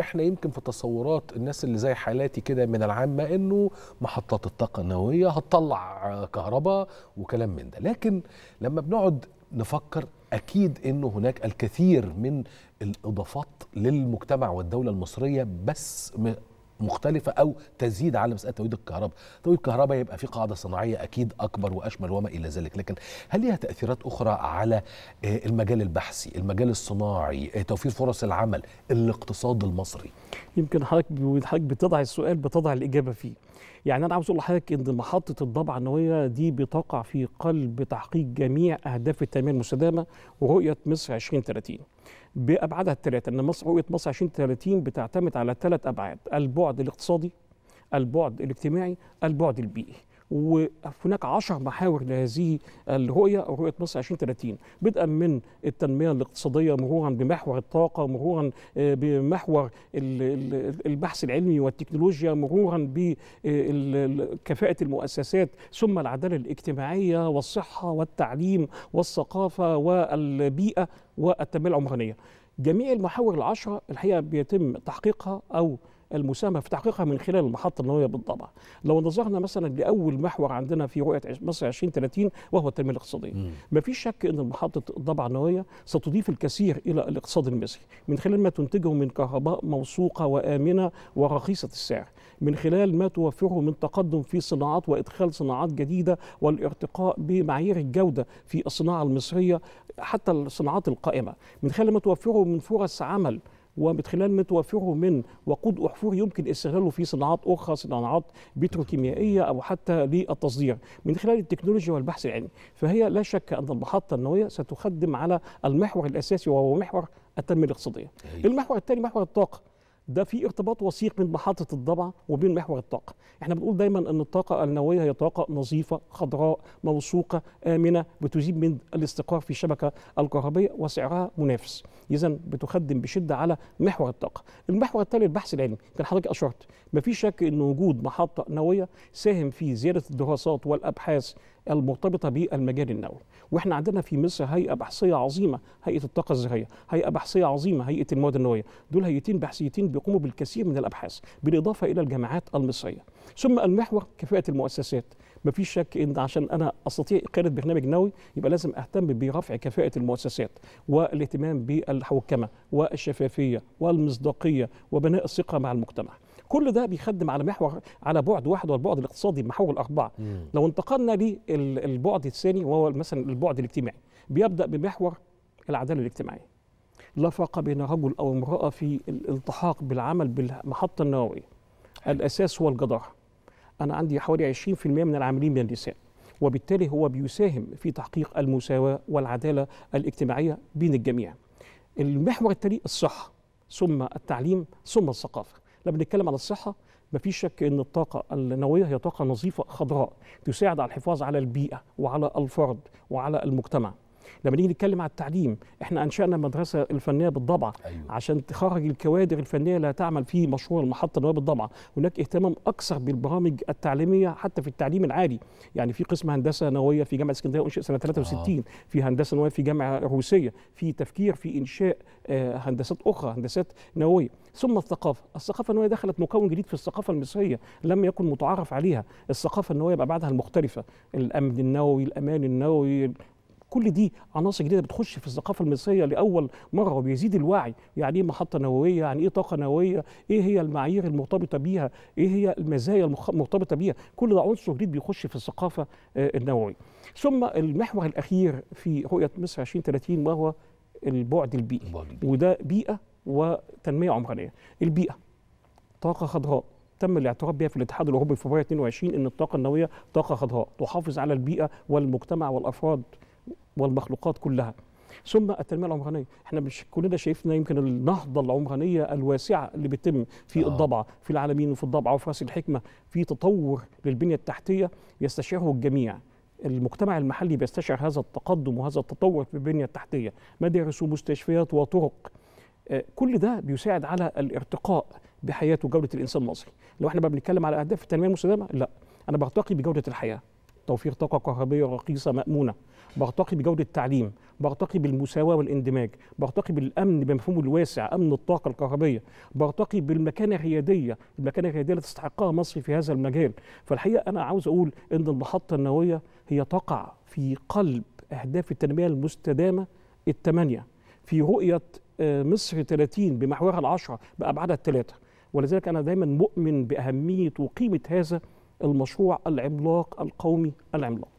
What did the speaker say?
احنا يمكن في تصورات الناس اللي زي حالاتي كده من العامه انه محطات الطاقه النوويه هتطلع كهرباء وكلام من ده لكن لما بنقعد نفكر اكيد انه هناك الكثير من الاضافات للمجتمع والدوله المصريه بس مختلفة أو تزيد على مسألة توليد الكهرباء توليد الكهرباء يبقى في قاعدة صناعية أكيد أكبر وأشمل وما إلى ذلك لكن هل ليها تأثيرات أخرى على آه، المجال البحثي المجال الصناعي آه، توفير فرص العمل الاقتصاد المصري يمكن حضرتك حضرتك بتضع السؤال بتضع الإجابة فيه يعني أنا عاوز أقول لحضرتك إن محطة الضبعة النووية دي بتقع في قلب تحقيق جميع أهداف التنمية المستدامة ورؤية مصر 2030 بأبعادها الثلاثة إن مصر رؤية مصر 2030 بتعتمد على ثلاث أبعاد البعد البعد الاقتصادي البعد الاجتماعي البعد البيئي وهناك عشر محاور لهذه الرؤية أو رؤية مصر 2030 بدءا من التنمية الاقتصادية مرورا بمحور الطاقة مرورا آه، بمحور البحث العلمي والتكنولوجيا مرورا بكفاءة آه، المؤسسات ثم العدالة الاجتماعية والصحة والتعليم والثقافة والبيئة والتنمية العمرانية جميع المحاور العشرة الحقيقة بيتم تحقيقها أو المساهمه في تحقيقها من خلال المحطه النوويه بالطبع. لو نظرنا مثلا لاول محور عندنا في رؤيه مصر 2030 وهو التنميه الاقتصاديه، ما فيش شك ان محطه الضبع النوويه ستضيف الكثير الى الاقتصاد المصري من خلال ما تنتجه من كهرباء موثوقه وامنه ورخيصه السعر. من خلال ما توفره من تقدم في صناعات وادخال صناعات جديده والارتقاء بمعايير الجوده في الصناعه المصريه حتى الصناعات القائمه، من خلال ما توفره من فرص عمل ومن خلال ما توفره من وقود احفوري يمكن استغلاله في صناعات اخرى صناعات بتروكيميائيه او حتى للتصدير من خلال التكنولوجيا والبحث العلمي فهي لا شك ان المحطه النوويه ستخدم على المحور الاساسي وهو محور التنميه الاقتصاديه المحور الثاني محور الطاقه ده في ارتباط وثيق بين محطه الضبعه وبين محور الطاقه احنا بنقول دايما ان الطاقه النوويه هي طاقه نظيفه خضراء موثوقه امنه بتزيد من الاستقرار في الشبكه الكهربيه وسعرها منافس اذا بتخدم بشده على محور الطاقه المحور الثالث البحث العلمي كان حضرتك اشرت مفيش شك ان وجود محطه نوويه ساهم في زياده الدراسات والابحاث المرتبطه بالمجال النووي واحنا عندنا في مصر هيئه بحثيه عظيمه هيئه الطاقه الزراعيه هيئه بحثيه عظيمه هيئه المواد النوويه دول هيئتين بحثيتين بيقوموا بالكثير من الابحاث بالاضافه الى الجامعات المصريه ثم المحور كفاءه المؤسسات مفيش شك ان عشان انا استطيع اقاله برنامج نووي يبقى لازم اهتم برفع كفاءه المؤسسات والاهتمام بالحوكمه والشفافيه والمصداقيه وبناء الثقه مع المجتمع كل ده بيخدم على محور على بعد واحد والبعد الاقتصادي محور الاربعه مم. لو انتقلنا للبعد الثاني وهو مثلا البعد الاجتماعي بيبدا بمحور العداله الاجتماعيه لا فرق بين رجل او امراه في الالتحاق بالعمل بالمحطه النوويه الاساس هو الجداره انا عندي حوالي 20% من العاملين من النساء وبالتالي هو بيساهم في تحقيق المساواه والعداله الاجتماعيه بين الجميع المحور التالي الصحه ثم التعليم ثم الثقافه لما بنتكلم على الصحه مفيش شك ان الطاقه النوويه هي طاقه نظيفه خضراء تساعد على الحفاظ على البيئه وعلى الفرد وعلى المجتمع لما نيجي نتكلم على التعليم احنا انشانا المدرسه الفنيه بالضبع أيوة. عشان تخرج الكوادر الفنيه اللي هتعمل في مشروع المحطه النوويه بالضبع هناك اهتمام اكثر بالبرامج التعليميه حتى في التعليم العالي يعني في قسم هندسه نوويه في جامعه اسكندريه انشئ سنه 63 آه. في هندسه نوويه في جامعه روسيه في تفكير في انشاء آه، هندسات اخرى هندسات نوويه ثم الثقافه الثقافه النوويه دخلت مكون جديد في الثقافه المصريه لم يكن متعارف عليها الثقافه النوويه بقى بعدها المختلفه الامن النووي الامان النووي كل دي عناصر جديده بتخش في الثقافه المصريه لاول مره وبيزيد الوعي يعني ايه محطه نوويه يعني ايه طاقه نوويه ايه هي المعايير المرتبطه بيها ايه هي المزايا المرتبطه بيها كل ده عنصر جديد بيخش في الثقافه آه، النوويه ثم المحور الاخير في رؤيه مصر 2030 وهو البعد البيئي وده بيئه وتنميه عمرانيه البيئه طاقه خضراء تم الاعتراف بها في الاتحاد الاوروبي في فبراير 22 ان الطاقه النوويه طاقه خضراء تحافظ على البيئه والمجتمع والافراد والمخلوقات كلها ثم التنميه العمرانيه احنا مش كلنا شايفنا يمكن النهضه العمرانيه الواسعه اللي بتتم في آه. الضبعه في العالمين وفي الضبعه وفي راس الحكمه في تطور للبنيه التحتيه يستشعره الجميع المجتمع المحلي بيستشعر هذا التقدم وهذا التطور في البنيه التحتيه مدارس ومستشفيات وطرق آه، كل ده بيساعد على الارتقاء بحياه وجوده الانسان المصري لو احنا بقى بنتكلم على اهداف التنميه المستدامه لا انا برتقي بجوده الحياه توفير طاقه كهربيه رخيصه مامونه برتقي بجوده التعليم برتقي بالمساواه والاندماج برتقي بالامن بمفهومه الواسع امن الطاقه الكهربيه برتقي بالمكانه الرياديه المكانه الرياديه اللي تستحقها مصر في هذا المجال فالحقيقه انا عاوز اقول ان المحطه النوويه هي تقع في قلب اهداف التنميه المستدامه الثمانيه في رؤيه آه، مصر 30 بمحورها العشرة بأبعادها الثلاثة ولذلك أنا دايما مؤمن بأهمية وقيمة هذا المشروع العملاق القومي العملاق